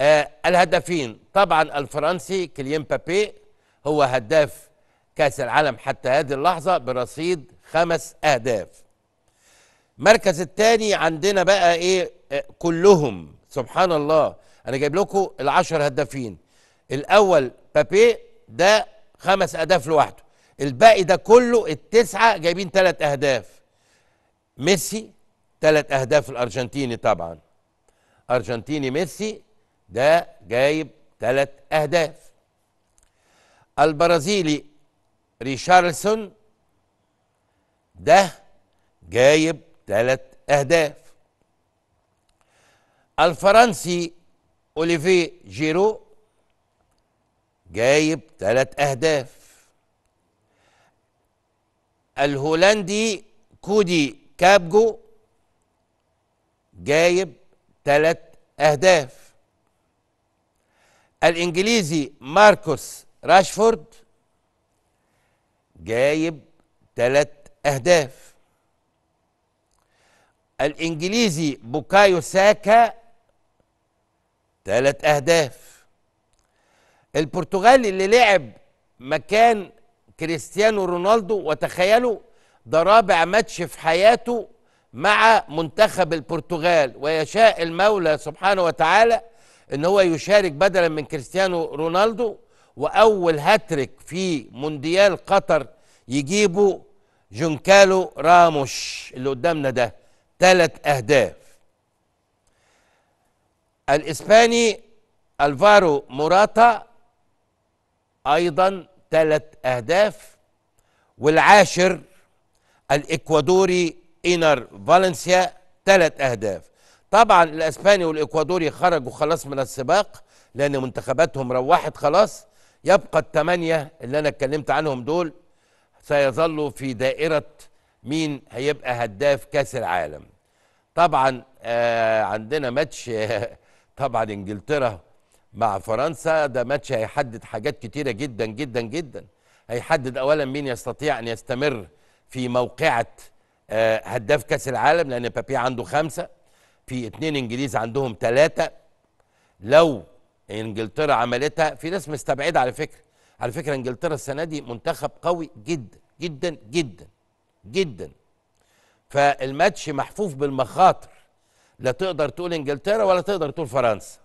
آه الهدافين طبعا الفرنسي كيليان بابي هو هداف كأس العالم حتى هذه اللحظة برصيد خمس أهداف المركز الثاني عندنا بقى إيه آه كلهم سبحان الله أنا جايب لكم العشر هدافين الأول بابي ده خمس أهداف لوحده الباقي ده كله التسعة جايبين ثلاث أهداف ميسي ثلاث أهداف الأرجنتيني طبعا أرجنتيني ميسي ده جايب ثلاث أهداف البرازيلي ريشارلسون ده جايب ثلاث أهداف الفرنسي أوليفي جيرو جايب ثلاث أهداف الهولندي كودي كابجو جايب ثلاث أهداف الانجليزي ماركوس راشفورد جايب ثلاث اهداف الانجليزي بوكايو ساكا ثلاث اهداف البرتغالي اللي لعب مكان كريستيانو رونالدو وتخيلوا ده رابع ماتش في حياته مع منتخب البرتغال ويشاء المولى سبحانه وتعالى ان هو يشارك بدلا من كريستيانو رونالدو واول هاتريك في مونديال قطر يجيبه جونكالو راموش اللي قدامنا ده ثلاث اهداف الاسباني الفارو موراتا ايضا ثلاث اهداف والعاشر الاكوادوري اينر فالنسيا ثلاث اهداف طبعا الاسباني والاكوادوري خرجوا خلاص من السباق لان منتخباتهم روحت خلاص يبقى الثمانيه اللي انا اتكلمت عنهم دول سيظلوا في دائره مين هيبقى هداف كاس العالم طبعا آه عندنا ماتش طبعا انجلترا مع فرنسا ده ماتش هيحدد حاجات كتيره جدا جدا جدا هيحدد اولا مين يستطيع ان يستمر في موقعه آه هداف كاس العالم لان بابي عنده خمسه في اتنين انجليز عندهم تلاتة لو انجلترا عملتها في ناس مستبعدة على فكرة على فكرة انجلترا السنة دي منتخب قوي جدا جدا جدا جدا فالماتش محفوف بالمخاطر لا تقدر تقول انجلترا ولا تقدر تقول فرنسا